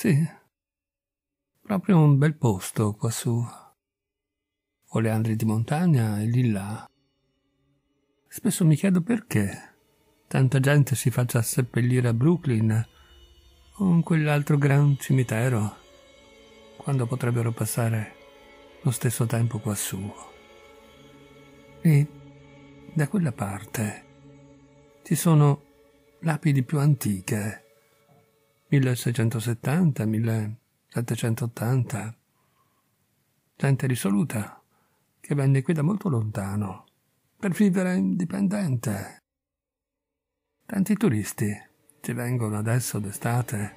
Sì, proprio un bel posto quassù. Oleandri di montagna e lì là. Spesso mi chiedo perché tanta gente si faccia seppellire a Brooklyn o in quell'altro gran cimitero, quando potrebbero passare lo stesso tempo quassù. E da quella parte ci sono lapidi più antiche 1670, 1780. Gente risoluta che venne qui da molto lontano per vivere indipendente. Tanti turisti ci vengono adesso d'estate,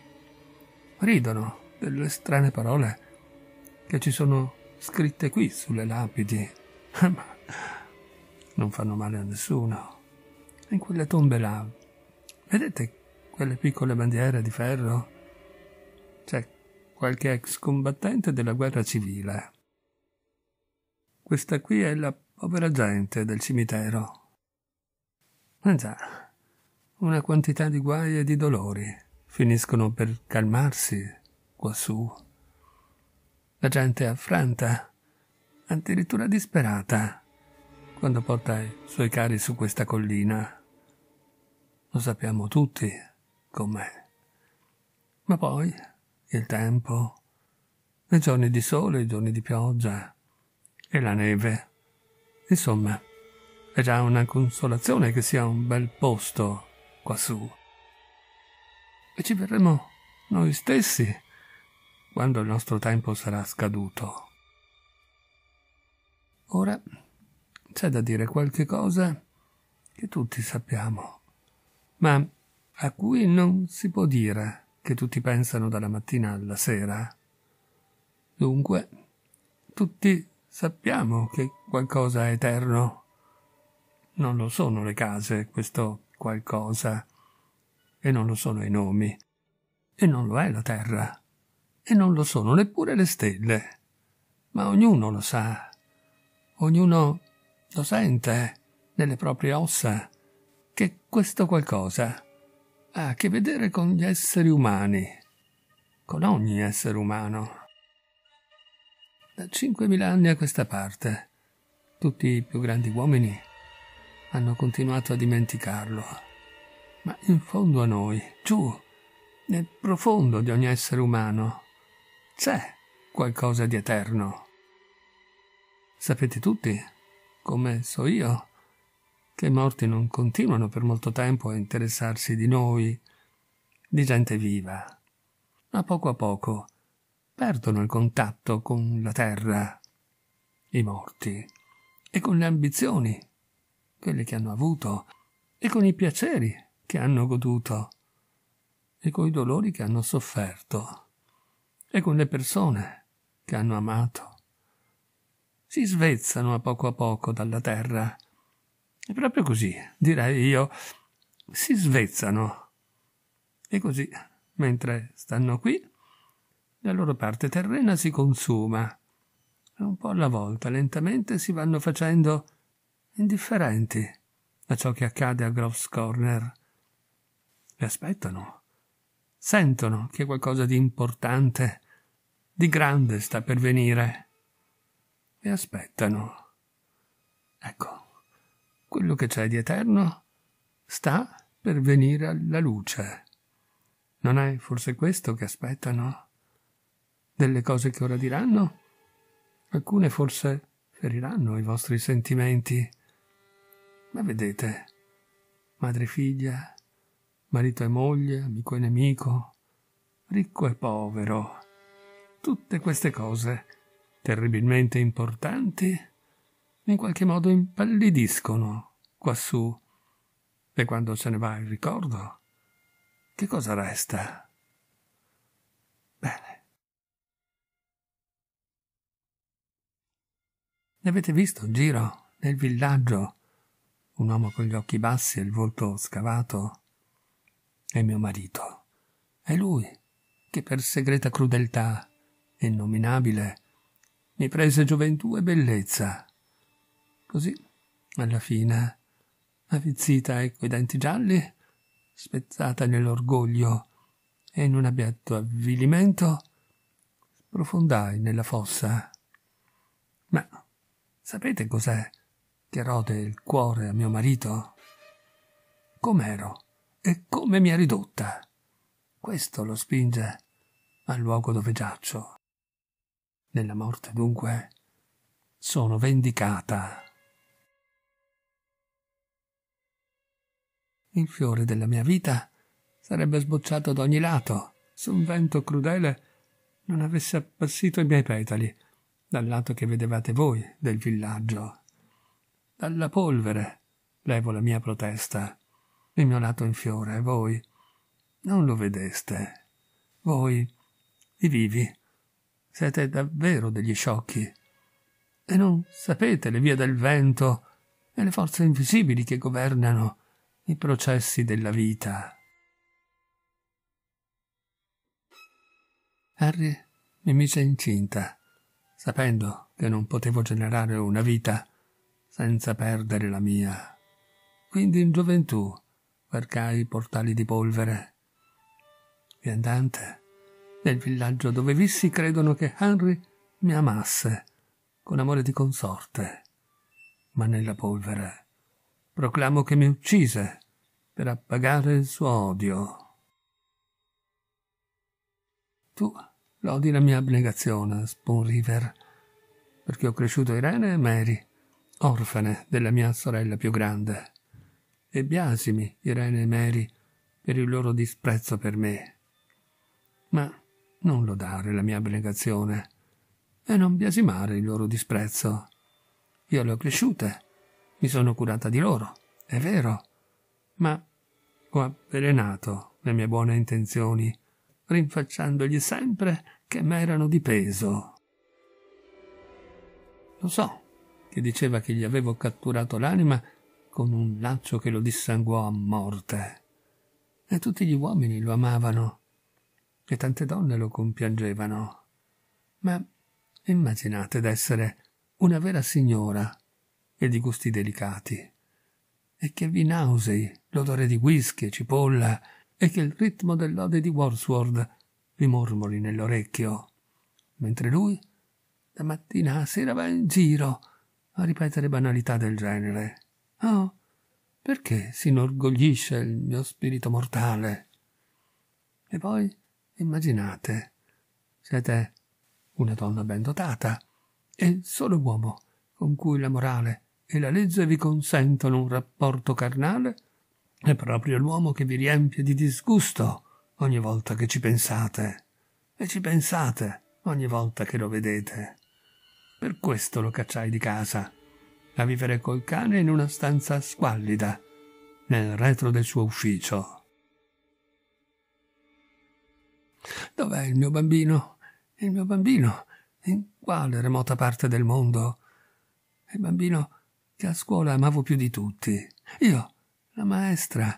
ridono delle strane parole che ci sono scritte qui sulle lapidi, ma non fanno male a nessuno. In quelle tombe là, vedete quelle piccole bandiere di ferro? C'è qualche ex combattente della guerra civile. Questa qui è la povera gente del cimitero. Ma eh già, una quantità di guai e di dolori finiscono per calmarsi quassù. La gente è affranta, addirittura disperata, quando porta i suoi cari su questa collina. Lo sappiamo tutti con me. Ma poi il tempo, i giorni di sole, i giorni di pioggia e la neve. Insomma, è già una consolazione che sia un bel posto quassù. E ci verremo noi stessi quando il nostro tempo sarà scaduto. Ora c'è da dire qualche cosa che tutti sappiamo, ma a cui non si può dire che tutti pensano dalla mattina alla sera. Dunque, tutti sappiamo che qualcosa è eterno. Non lo sono le case, questo qualcosa, e non lo sono i nomi, e non lo è la terra, e non lo sono neppure le stelle. Ma ognuno lo sa, ognuno lo sente nelle proprie ossa, che questo qualcosa è ha a che vedere con gli esseri umani, con ogni essere umano. Da 5.000 anni a questa parte, tutti i più grandi uomini hanno continuato a dimenticarlo, ma in fondo a noi, giù, nel profondo di ogni essere umano, c'è qualcosa di eterno. Sapete tutti, come so io, che i morti non continuano per molto tempo a interessarsi di noi, di gente viva, ma poco a poco perdono il contatto con la terra, i morti, e con le ambizioni, quelle che hanno avuto, e con i piaceri che hanno goduto, e con i dolori che hanno sofferto, e con le persone che hanno amato. Si svezzano a poco a poco dalla terra, è proprio così, direi io. Si svezzano. E così, mentre stanno qui, la loro parte terrena si consuma. E un po' alla volta, lentamente, si vanno facendo indifferenti a ciò che accade a Gross Corner. E aspettano. Sentono che qualcosa di importante, di grande sta per venire. E aspettano. Ecco quello che c'è di eterno sta per venire alla luce. Non è forse questo che aspettano? Delle cose che ora diranno? Alcune forse feriranno i vostri sentimenti. Ma vedete, madre e figlia, marito e moglie, amico e nemico, ricco e povero, tutte queste cose terribilmente importanti in qualche modo impallidiscono quassù. E quando se ne va il ricordo, che cosa resta? Bene. Ne avete visto in giro, nel villaggio, un uomo con gli occhi bassi e il volto scavato? È mio marito. È lui che per segreta crudeltà, innominabile, mi prese gioventù e bellezza Così, alla fine, avvizzita e coi denti gialli, spezzata nell'orgoglio e in un abietto avvilimento, sprofondai nella fossa. Ma sapete cos'è che rode il cuore a mio marito? Com'ero e come mi ha ridotta? Questo lo spinge al luogo dove giaccio. Nella morte, dunque, sono vendicata. Il fiore della mia vita sarebbe sbocciato ad ogni lato se un vento crudele non avesse appassito i miei petali dal lato che vedevate voi del villaggio. Dalla polvere levo la mia protesta. Il mio lato in fiore, voi non lo vedeste. Voi, i vivi, siete davvero degli sciocchi e non sapete le vie del vento e le forze invisibili che governano i processi della vita. Harry mi mise incinta, sapendo che non potevo generare una vita senza perdere la mia. Quindi in gioventù varcai i portali di polvere. Viandante, nel villaggio dove vissi credono che Henry mi amasse con amore di consorte, ma nella polvere proclamo che mi uccise per appagare il suo odio. Tu lodi la mia abnegazione, Spoon River, perché ho cresciuto Irene e Mary, orfane della mia sorella più grande, e biasimi Irene e Mary per il loro disprezzo per me. Ma non lodare la mia abnegazione e non biasimare il loro disprezzo. Io le ho cresciute mi sono curata di loro, è vero, ma ho avvelenato le mie buone intenzioni, rinfacciandogli sempre che m'erano di peso. Lo so, che diceva che gli avevo catturato l'anima con un laccio che lo dissanguò a morte. E tutti gli uomini lo amavano, e tante donne lo compiangevano. Ma immaginate d'essere una vera signora e di gusti delicati, e che vi nausei l'odore di whisky e cipolla, e che il ritmo dell'ode di Wordsworth vi mormori nell'orecchio, mentre lui da mattina a sera va in giro a ripetere banalità del genere. Oh, perché si inorgoglisce il mio spirito mortale? E poi immaginate, siete una donna ben dotata e il solo uomo con cui la morale e la legge vi consentono un rapporto carnale, è proprio l'uomo che vi riempie di disgusto ogni volta che ci pensate, e ci pensate ogni volta che lo vedete. Per questo lo cacciai di casa, a vivere col cane in una stanza squallida, nel retro del suo ufficio. Dov'è il mio bambino? Il mio bambino? In quale remota parte del mondo? Il bambino che a scuola amavo più di tutti. Io, la maestra,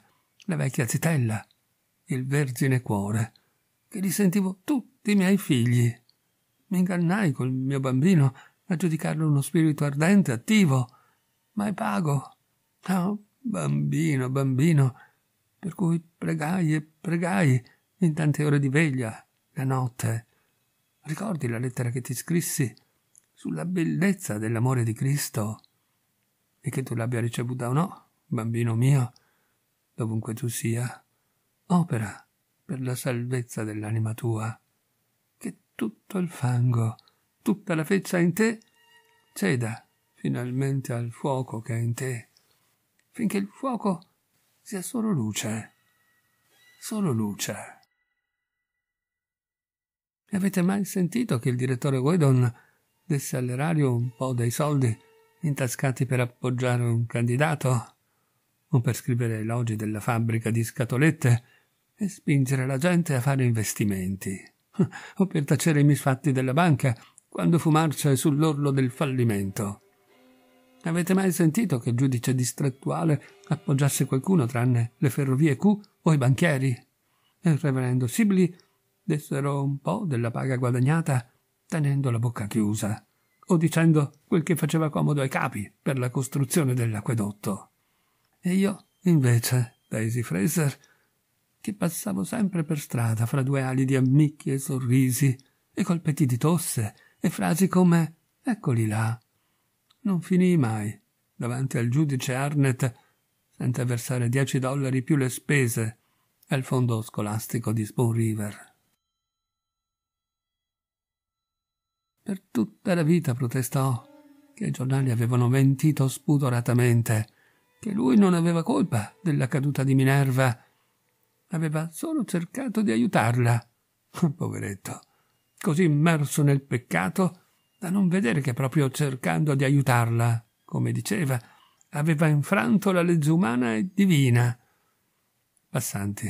la vecchia zitella, il vergine cuore, che li sentivo tutti i miei figli. Mi ingannai col mio bambino a giudicarlo uno spirito ardente, attivo, ma è pago. Oh, bambino, bambino, per cui pregai e pregai in tante ore di veglia, la notte. Ricordi la lettera che ti scrissi sulla bellezza dell'amore di Cristo? e che tu l'abbia ricevuta o no, bambino mio, dovunque tu sia, opera per la salvezza dell'anima tua, che tutto il fango, tutta la feccia in te, ceda finalmente al fuoco che è in te, finché il fuoco sia solo luce, solo luce. Avete mai sentito che il direttore Whedon desse all'erario un po' dei soldi intascati per appoggiare un candidato o per scrivere elogi della fabbrica di scatolette e spingere la gente a fare investimenti o per tacere i misfatti della banca quando Fumarcia è sull'orlo del fallimento. Avete mai sentito che il giudice distrettuale appoggiasse qualcuno tranne le ferrovie Q o i banchieri? E il reverendo Sibli dessero un po' della paga guadagnata tenendo la bocca chiusa o dicendo quel che faceva comodo ai capi per la costruzione dell'acquedotto. E io, invece, Daisy Fraser, che passavo sempre per strada fra due ali di ammicchi e sorrisi, e colpetti di tosse, e frasi come eccoli là. Non finii mai, davanti al giudice Arnett, senza versare dieci dollari più le spese al fondo scolastico di Spoon River. Per tutta la vita protestò che i giornali avevano mentito spudoratamente, che lui non aveva colpa della caduta di Minerva. Aveva solo cercato di aiutarla. Poveretto, così immerso nel peccato da non vedere che proprio cercando di aiutarla, come diceva, aveva infranto la legge umana e divina. Passanti,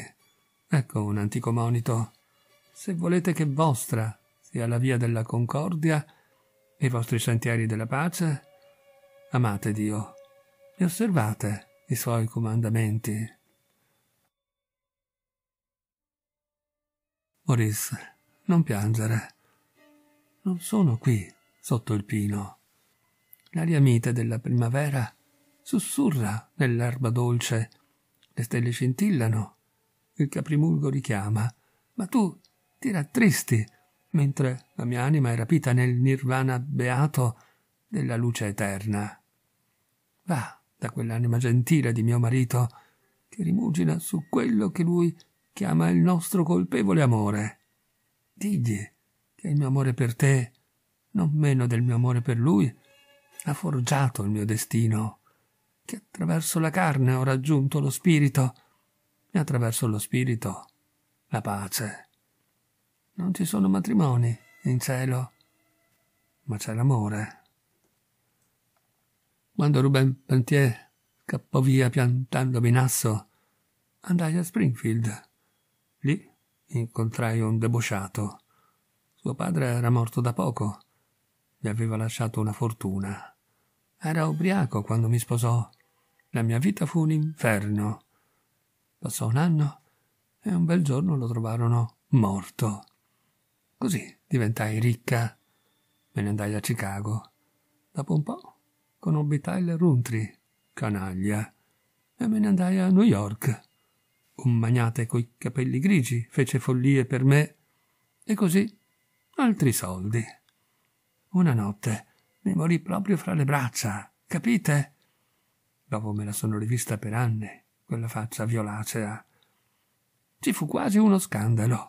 ecco un antico monito. Se volete che vostra Celestia, la via della concordia, e i vostri sentieri della pace? Amate Dio e osservate i suoi comandamenti. Moris, non piangere. Non sono qui, sotto il pino. L'aria mite della primavera sussurra nell'erba dolce, le stelle scintillano, il caprimulgo richiama, ma tu ti rattristi mentre la mia anima è rapita nel nirvana beato della luce eterna. Va da quell'anima gentile di mio marito che rimugina su quello che lui chiama il nostro colpevole amore. Digli che il mio amore per te, non meno del mio amore per lui, ha forgiato il mio destino, che attraverso la carne ho raggiunto lo spirito e attraverso lo spirito la pace. Non ci sono matrimoni in cielo, ma c'è l'amore. Quando Ruben Pantier scappò via piantandomi in asso, andai a Springfield. Lì incontrai un debosciato. Suo padre era morto da poco. Gli aveva lasciato una fortuna. Era ubriaco quando mi sposò. La mia vita fu un inferno. Passò un anno e un bel giorno lo trovarono morto. Così diventai ricca, me ne andai a Chicago. Dopo un po' conobbi Tyler Runtry, canaglia, e me ne andai a New York. Un magnate coi capelli grigi fece follie per me e così altri soldi. Una notte mi morì proprio fra le braccia, capite? Dopo me la sono rivista per anni, quella faccia violacea. Ci fu quasi uno scandalo.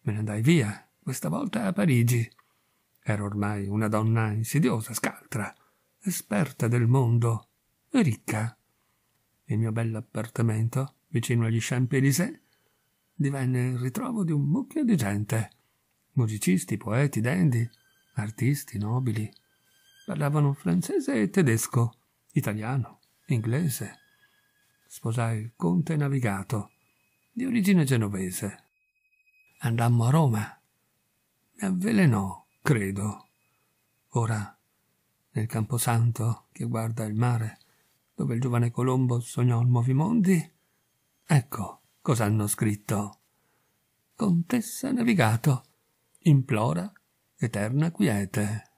Me ne andai via, questa volta a Parigi. Era ormai una donna insidiosa, scaltra, esperta del mondo, e ricca. Il mio bell'appartamento, vicino agli Champs-Élysées, divenne il ritrovo di un mucchio di gente. Musicisti, poeti, dandy, artisti, nobili. Parlavano francese e tedesco, italiano, inglese. Sposai il conte navigato, di origine genovese. Andammo a Roma mi avvelenò, credo. Ora, nel camposanto che guarda il mare, dove il giovane Colombo sognò nuovi mondi, ecco cosa hanno scritto. Contessa Navigato implora eterna quiete.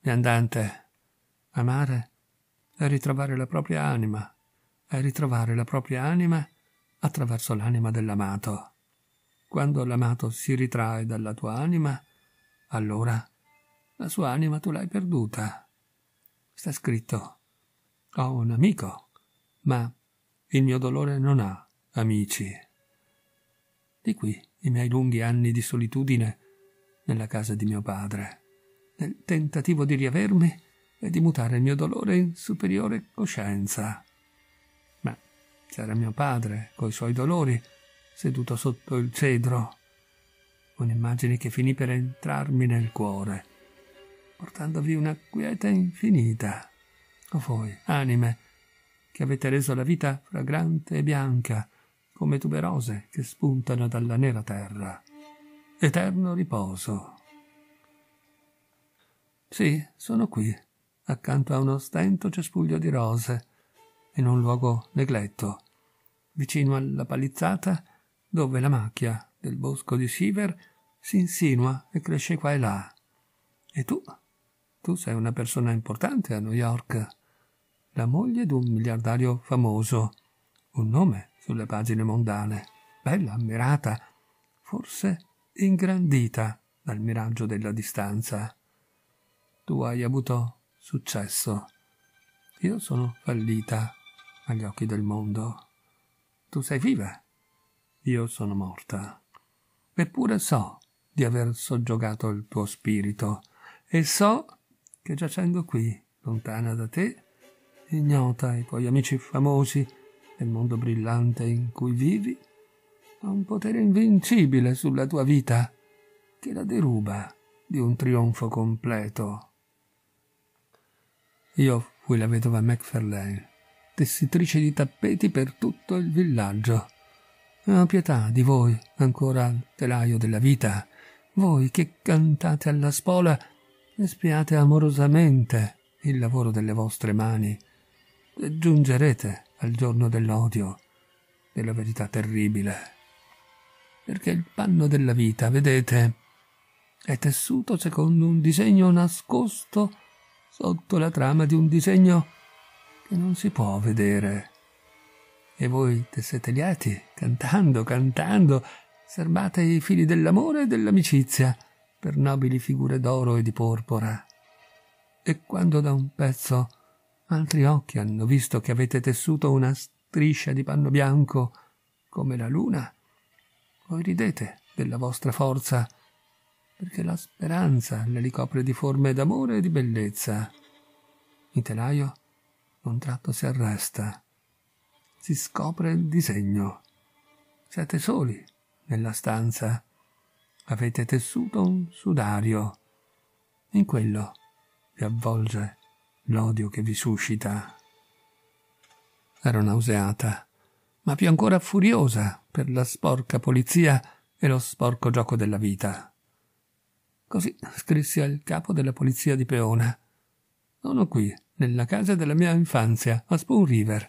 Viandante, amare è ritrovare la propria anima, è ritrovare la propria anima attraverso l'anima dell'amato. Quando l'amato si ritrae dalla tua anima, allora la sua anima tu l'hai perduta. Sta scritto, ho un amico, ma il mio dolore non ha amici. Di qui i miei lunghi anni di solitudine nella casa di mio padre, nel tentativo di riavermi e di mutare il mio dolore in superiore coscienza. Ma c'era mio padre, coi suoi dolori, seduto sotto il cedro, un'immagine che finì per entrarmi nel cuore, portandovi una quiete infinita. O voi, anime, che avete reso la vita fragrante e bianca, come tuberose che spuntano dalla nera terra. Eterno riposo. Sì, sono qui, accanto a uno stento cespuglio di rose, in un luogo negletto, vicino alla palizzata dove la macchia del bosco di Shiver si insinua e cresce qua e là. E tu? Tu sei una persona importante a New York, la moglie di un miliardario famoso, un nome sulle pagine mondane, bella, ammirata, forse ingrandita dal miraggio della distanza. Tu hai avuto successo. Io sono fallita agli occhi del mondo. Tu sei viva io sono morta. Eppure so di aver soggiogato il tuo spirito e so che giacendo qui, lontana da te, ignota ai tuoi amici famosi nel mondo brillante in cui vivi, ha un potere invincibile sulla tua vita che la deruba di un trionfo completo. Io fui la vedova Macfarlane, tessitrice di tappeti per tutto il villaggio ha pietà di voi, ancora al telaio della vita, voi che cantate alla spola e spiate amorosamente il lavoro delle vostre mani. e Giungerete al giorno dell'odio, della verità terribile. Perché il panno della vita, vedete, è tessuto secondo un disegno nascosto sotto la trama di un disegno che non si può vedere. E voi, lieti, cantando, cantando, serbate i fili dell'amore e dell'amicizia, per nobili figure d'oro e di porpora. E quando da un pezzo altri occhi hanno visto che avete tessuto una striscia di panno bianco come la luna, voi ridete della vostra forza, perché la speranza le ricopre di forme d'amore e di bellezza. Il telaio, un tratto si arresta si scopre il disegno. Siete soli nella stanza. Avete tessuto un sudario. In quello vi avvolge l'odio che vi suscita. Ero nauseata, ma più ancora furiosa per la sporca polizia e lo sporco gioco della vita. Così scrissi al capo della polizia di Peona. Sono qui, nella casa della mia infanzia, a Spoon River,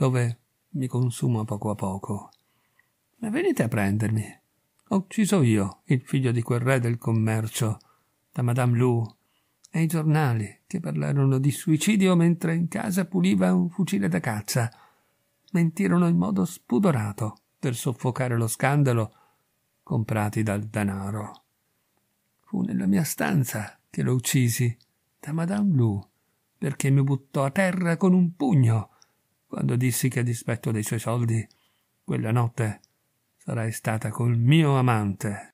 dove mi consuma poco a poco. Ma Venite a prendermi. Ho oh, ucciso io il figlio di quel re del commercio, da Madame Lou, e i giornali che parlarono di suicidio mentre in casa puliva un fucile da caccia. Mentirono in modo spudorato per soffocare lo scandalo comprati dal denaro. Fu nella mia stanza che lo uccisi, da Madame Lou, perché mi buttò a terra con un pugno quando dissi che a dispetto dei suoi soldi, quella notte sarei stata col mio amante.